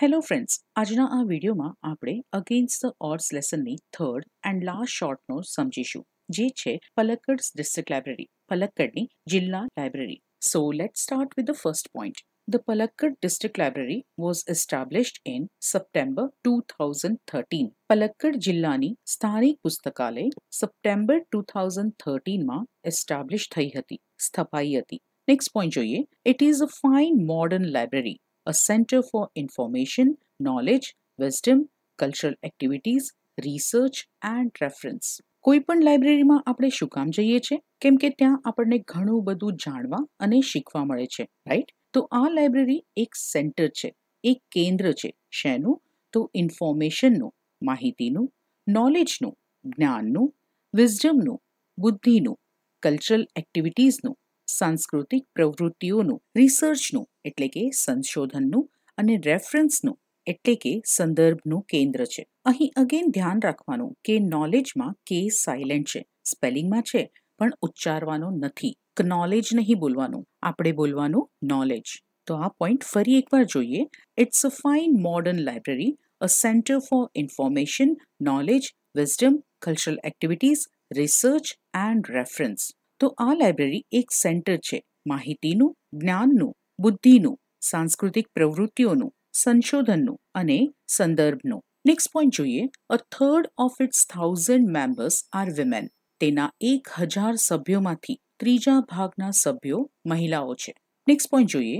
Hello friends આજના આ વિડીયોમાં આપણે અગેન્સ્ટ ધ ઓડ્સ લેસનની થર્ડ એન્ડ લાસ્ટ શોર્ટનો નોટ સમજીશું જે છે પલક્કડ ડિસ્ટ્રિક્ટ લાઇબ્રેરી પલક્કડની જિલ્લા library so let start with the first point district Palakkad was Library in September two thousand thirteen Palakkad જિલ્લાની સ્થાનિક પુસ્તકાલય સપ્ટેમ્બર ટુ થાઉઝન્ડ 2013માં એસ્ટાબ્લિશ થઈ હતી સ્થપાઈ હતી નેક્સ્ટ પોઈન્ટ જોઈએ it is a fine modern library a center for information, knowledge, wisdom, cultural activities, research and reference. કોઈ પણ લાઇબ્રેરીમાં આપણે શું કામ જઈએ છીએ કેમ કે ત્યાં આપણને ઘણું બધું જાણવા અને શીખવા મળે છે રાઈટ તો આ લાઇબ્રેરી એક સેન્ટર છે એક કેન્દ્ર છે શેનું તો ઇન્ફોર્મેશનનું માહિતીનું નોલેજનું જ્ઞાનનું વિઝડમનું બુદ્ધિનું કલ્ચરલ એક્ટિવિટીઝનું સાંસ્કૃતિક પ્રવૃત્તિઓનું રિસર્ચનું એટલે કે સંશોધનનું અને રેફરન્સનું એટલે કે સંદર્ભનું કેન્દ્ર છે અહીં અગેન ધ્યાન રાખવાનું કે નોલેજમાં કે સાયલેન્ટ છે સ્પેલિંગમાં છે પણ ઉચ્ચારવાનો નથી નોલેજ નહીં બોલવાનું આપણે બોલવાનું નોલેજ તો આ પોઈન્ટ ફરી એકવાર જોઈએ it's a fine modern library a centre for information knowledge wisdom cultural activities research and reference તો આ લાઇબ્રેરી એક સેન્ટર છે માહિતીનું જ્ઞાનનું બુદ્ધિનું સાંસ્કૃતિક પ્રવૃત્તિઓનું સંશોધનનું અને સંદર્ભનું નેક્સ્ટ પોઈન્ટ જોઈએ a third of it's 1000 members are women તેના 1000 સભ્યોમાંથી ત્રીજા ભાગના સભ્યો મહિલાઓ છે નેક્સ્ટ પોઈન્ટ જોઈએ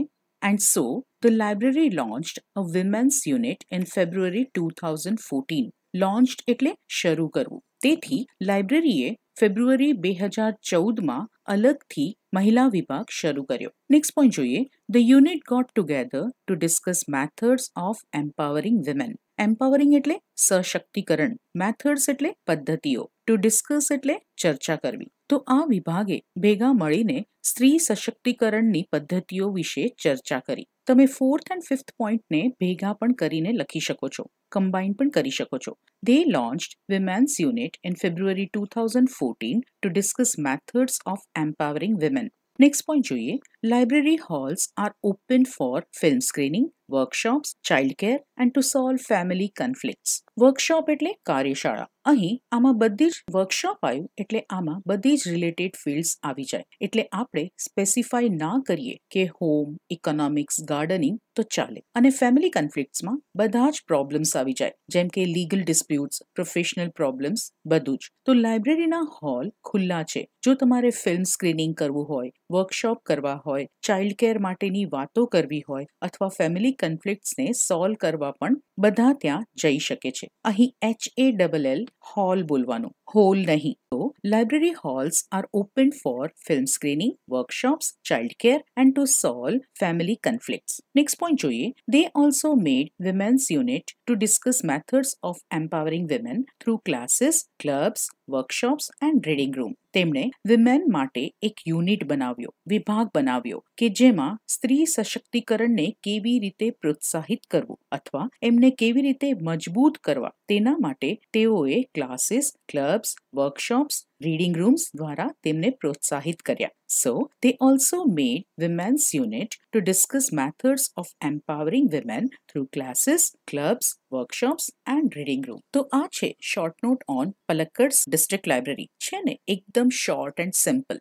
and so the library launched a women's unit in February 2014 launched એટલે શરૂ કર્યું તેથી લાઇબ્રેરીએ ફેબ્રુઆરી બે હજાર ચૌદમાં અલગથી મહિલા વિભાગ શરૂ કર્યો નેક્સ્ટ પોઈન્ટ જોઈએ the unit got together to discuss methods of empowering women empowering એટલે સશક્તિકરણ મેથડ્સ એટલે પદ્ધતિઓ ટુ ડિસ્કસ એટલે ચર્ચા કરવી तो आ विभागे बेगाम अली ने स्त्री सशक्तिकरण की पद्धतियों વિશે ચર્ચા કરી તમે 4th and 5th પોઈન્ટ ને ભેગા પણ કરીને લખી શકો છો કમ્બાઈન પણ કરી શકો છો they launched women's unit in February 2014 to discuss methods of empowering women next point જોઈએ library halls are open for film screening workshops child care and to solve family conflicts workshop એટલે કાર્યશાળા અહીં આમાં બધી જ વર્કશોપ આયુ એટલે આમાં બધી જ રિલેટેડ ફીલ્ડસ આવી જાય એટલે આપણે સ્પેસિફાઈ ના કરીએ કે હોમ ઇકોનોમિક્સ ગાર્ડનિંગ તો ચાલે અને ફેમિલી કન્ફ્લિક્ટ્સમાં બધા જ પ્રોબ્લેમ્સ આવી જાય જેમ કે લીગલ ડિસ્પ્યુટ્સ પ્રોફેશનલ પ્રોબ્લેમ્સ બધું જ તો લાઇબ્રેરી ના હોલ ખુલ્લા છે જો તમારે ફિલ્મ સ્ક્રીનિંગ કરવું હોય વર્કશોપ કરવા હોય ચાઈલ્ડ કેર માટેની વાતો કરવી હોય અથવા ફેમિલી कन्फ्लिक्ट्सने सॉल्व करवा પણ બધા ત્યાં જઈ શકે છે અહી H A double L hall બોલવાનું હોલ નહીં તો library halls are open for film screening workshops child care and to solve family conflicts next point જોઈએ they also made women's unit to discuss methods of empowering women through classes clubs workshops and reading room તેમણે women માટે એક unit બનાવ્યો વિભાગ બનાવ્યો કે જેમાં સ્ત્રી સશક્તિકરણને કેવી રીતે પ્રોત્સાહિત કરવું અથવા એમ ને કેવી રીતે મજબૂત કરવા તેના માટે તેઓએ classes clubs workshops reading rooms દ્વારા તેમને પ્રોત્સાહિત કર્યા so they also made women's unit to discuss methods of empowering women through classes, clubs, workshops and reading room તો આ છે short note on Palakkad district library છે ને એકદમ શોર્ટ એન્ડ સિમ્પલ